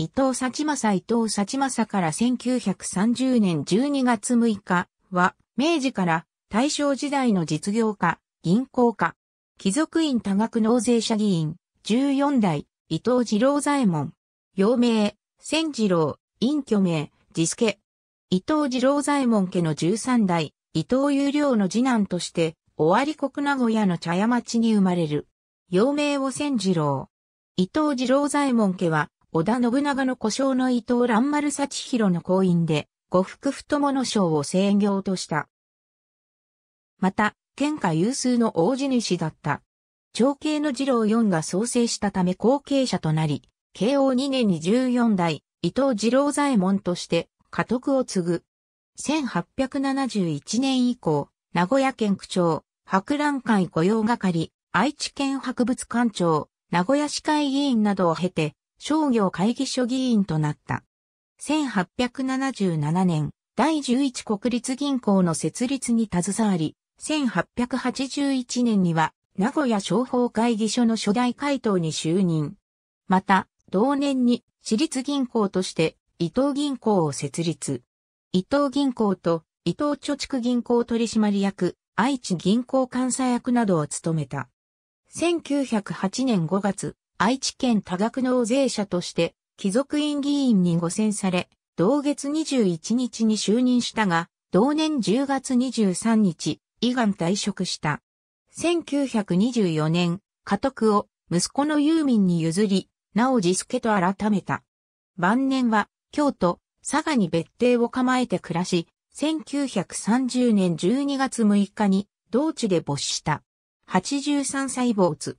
伊藤幸正伊藤幸正から1930年12月6日は、明治から大正時代の実業家、銀行家、貴族院多額納税者議員、14代、伊藤二郎左衛門、陽明、千次郎、隠居名、自助、伊藤二郎左衛門家の13代、伊藤有良の次男として、尾張国名古屋の茶屋町に生まれる。幼名を千次郎。伊藤二郎左衛門家は、織田信長の故障の伊藤蘭丸幸宏の行員で、呉服太もの賞を制業とした。また、県下有数の大地主だった。長兄の次郎四が創生したため後継者となり、慶応2年に14代、伊藤次郎左衛門として、家督を継ぐ。1871年以降、名古屋県区長、博覧会雇用係、愛知県博物館長、名古屋市会議員などを経て、商業会議所議員となった。1877年、第11国立銀行の設立に携わり、1881年には名古屋商法会議所の初代会頭に就任。また、同年に私立銀行として伊東銀行を設立。伊東銀行と伊東貯蓄銀行取締役、愛知銀行監査役などを務めた。1908年5月、愛知県多額納税者として、貴族院議員に誤選され、同月21日に就任したが、同年10月23日、以願退職した。1924年、家督を息子のユーミンに譲り、直治助と改めた。晩年は、京都、佐賀に別邸を構えて暮らし、1930年12月6日に、同地で没した。83歳没。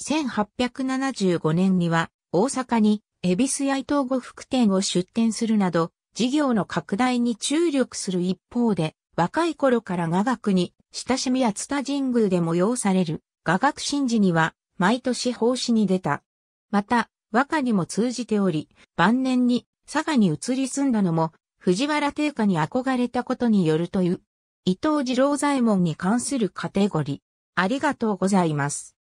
1875年には大阪に恵比寿愛伊東呉服店を出店するなど、事業の拡大に注力する一方で、若い頃から雅楽に親しみや津田神宮で催される雅楽神事には毎年奉仕に出た。また、和歌にも通じており、晩年に佐賀に移り住んだのも藤原定家に憧れたことによるという、伊藤二郎左衛門に関するカテゴリー。ありがとうございます。